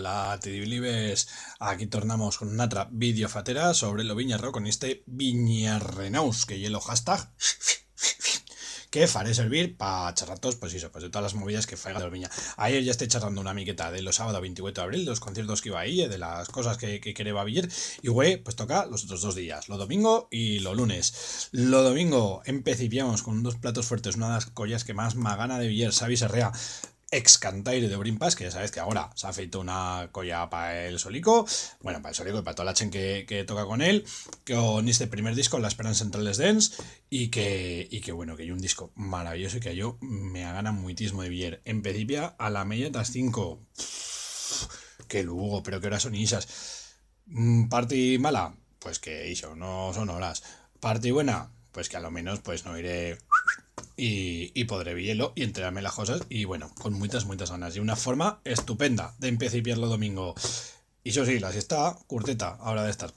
Hola Tidiblibes. aquí tornamos con una vídeo videofatera sobre lo viñarro con este viñarrenaus que hielo hashtag que faré servir para charratos, pues eso, pues de todas las movidas que faiga de la viña. Ayer ya estoy charrando una miqueta de los sábados 28 de abril, de los conciertos que iba ahí, de las cosas que, que quería vivir, y güey, pues toca los otros dos días, lo domingo y lo lunes. Lo domingo empecipiamos con dos platos fuertes, una de las collas que más me gana de vivir, Sabi Serrea, ex cantaire de Pass, que ya sabes que ahora se ha feito una colla para el Solico, bueno, para el Solico y para toda la chen que, toca con él, con este primer disco, La Esperanza centrales dance y que, y que bueno, que hay un disco maravilloso y que yo me agana muchísimo de vivir, En principio, a la media las 5. Qué lugo, pero qué horas son isas. Mm, party mala, pues que eso, no son horas. party buena, pues que a lo menos pues no iré y, podré bielo y enterarme las cosas y bueno, con muchas, muchas ganas y una forma estupenda de empezar pierdo domingo. Y eso sí, la está curteta ahora de estar.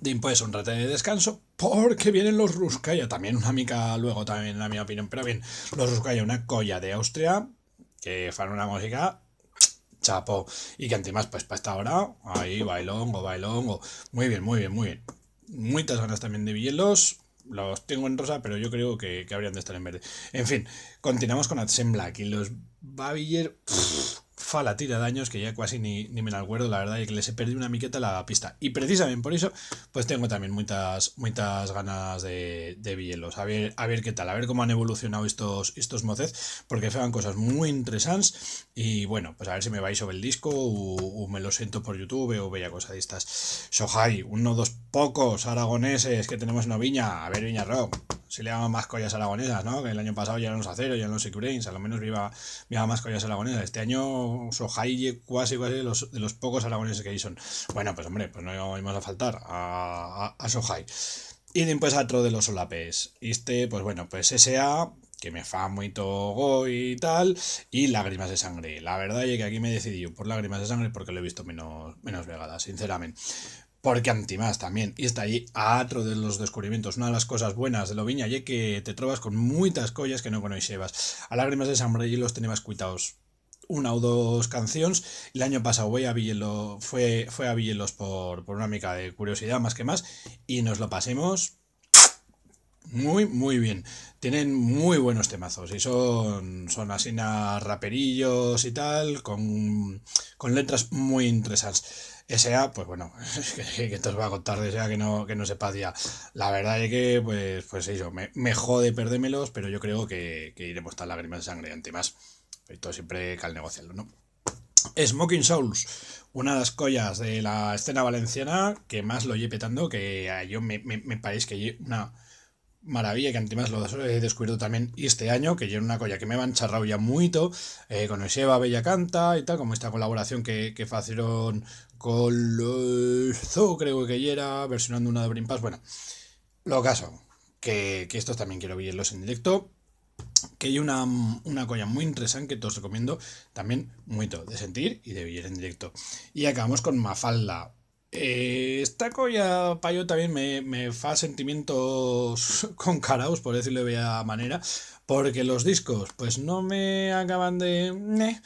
De pues un rato de descanso porque vienen los Ruskaya, también una mica luego también la mi opinión, pero bien, los Ruskaya, una colla de Austria que fan una música chapo y que antes más pues para esta hora ahí bailongo, bailongo. Muy bien, muy bien, muy bien. Muchas ganas también de villelos los tengo en rosa, pero yo creo que, habrían de estar en verde. En fin, continuamos con Adsen Black y los Bavillers... Fala la tira daños que ya casi ni, me la acuerdo, la verdad, y que les he perdido una miqueta la pista. Y precisamente por eso, pues tengo también muchas, muchas ganas de, de A ver, a ver qué tal, a ver cómo han evolucionado estos, estos moces, porque fean cosas muy interesantes. Y bueno, pues a ver si me vais sobre el disco o, me lo siento por YouTube o bella cosa de estas. sojai uno dos pocos aragoneses que tenemos en viña A ver, viña rock se le llama más collas aragonesas, ¿no? Que el año pasado ya no los aceros, ya no los Brains, a lo menos viva, viva más collas aragonesas. Este año Sojaille cuasi casi de los, de los pocos aragoneses que hay son. Bueno, pues hombre, pues no íbamos a faltar a, a, Sohai. Y después pues, otro de los solapes. Este, pues bueno, pues S.A., que me fa muy togo y tal, y Lágrimas de Sangre. La verdad es que aquí me decidido por Lágrimas de Sangre porque lo he visto menos, menos vegada, sinceramente. Porque Antimás también y está ahí otro de los descubrimientos. Una de las cosas buenas de Loviña y que te trobas con muchas collas que no llevas A lágrimas de San y los tenemos cuitados una o dos canciones. El año pasado voy a fue, fue a Villelos por, por una mica de curiosidad más que más y nos lo pasemos muy, muy bien. Tienen muy buenos temazos y son, son así raperillos y tal, con, con letras muy interesantes. S.A., pues bueno, que, te os va a contar de S.A. que no, que no sepa ya. La verdad es que, pues, pues eso, me, jode perdérmelos, pero yo creo que, que iremos tan lágrimas ante más. Esto siempre cal negociarlo, ¿no? Smoking Souls, una de las collas de la escena valenciana que más lo lleve petando, que a ah, yo me, parece que una maravilla que más lo he descubierto también este año, que yo era una colla que me han charrado ya muy eh, con Xeva Bella Canta y tal, como esta colaboración que, que con los Zoo, creo que era, versionando una de Brimpas, bueno, lo caso, que, que estos también quiero verlos en directo, que hay una, una colla muy interesante que todos os recomiendo también muy de sentir y de ver en directo. Y acabamos con Mafalda, eh, esta colla payo también me, fa sentimientos con caraos, por decirlo de manera, porque los discos pues no me acaban de...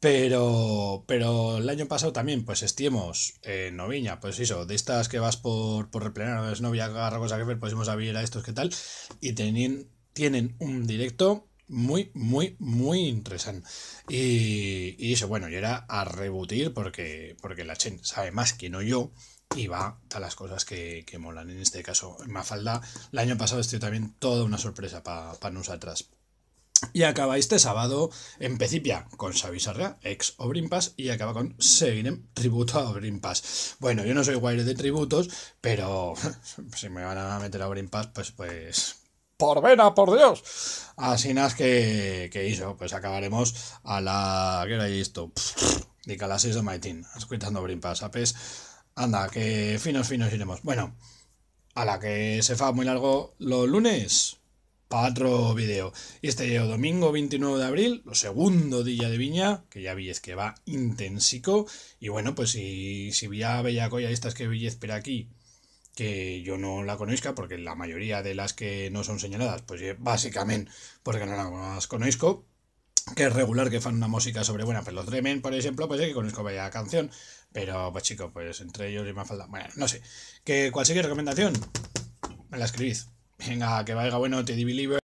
Pero, pero el año pasado también, pues estiemos en eh, Noviña, pues eso, de estas que vas por, por replenar, a ver, novia, agarra cosa que ver, pues hemos a ver a estos que tal, y tienen un directo muy, muy, muy interesante. Y, y eso, bueno, yo era a rebutir porque, porque la Chen sabe más que no yo y va a las cosas que, molan. En este caso, en Mafalda, el año pasado estuvo también toda una sorpresa para nosotras. Y acaba este sábado, en PECIPIA, con Xavi ex Obrimpas, y acaba con Seguinem, tributo a Obrimpas. Bueno, yo no soy guay de tributos, pero si me van a meter a Obrimpas, pues, pues, por vena, por Dios. Así nas que, que hizo, pues acabaremos a la... ¿Qué era esto? De que las seis de maitín, escuchando brimpas, Anda, que finos, finos iremos. Bueno, a la que se fa muy largo los lunes, para otro vídeo. Y este día, domingo 29 de abril, lo segundo día de viña, que ya vi que va intensico. Y bueno, pues si, si vi a estas que vi aquí, que yo no la conozca, porque la mayoría de las que no son señaladas, pues eh, básicamente porque no las conozco, que es regular que fan una música sobre buena los Dremen, por ejemplo, pues sí eh, que conozco vaya canción, pero pues chicos, pues entre ellos y más falta, bueno, no sé, que cualquier recomendación, me la escribís. Venga, que vaya bueno, Teddy Believer.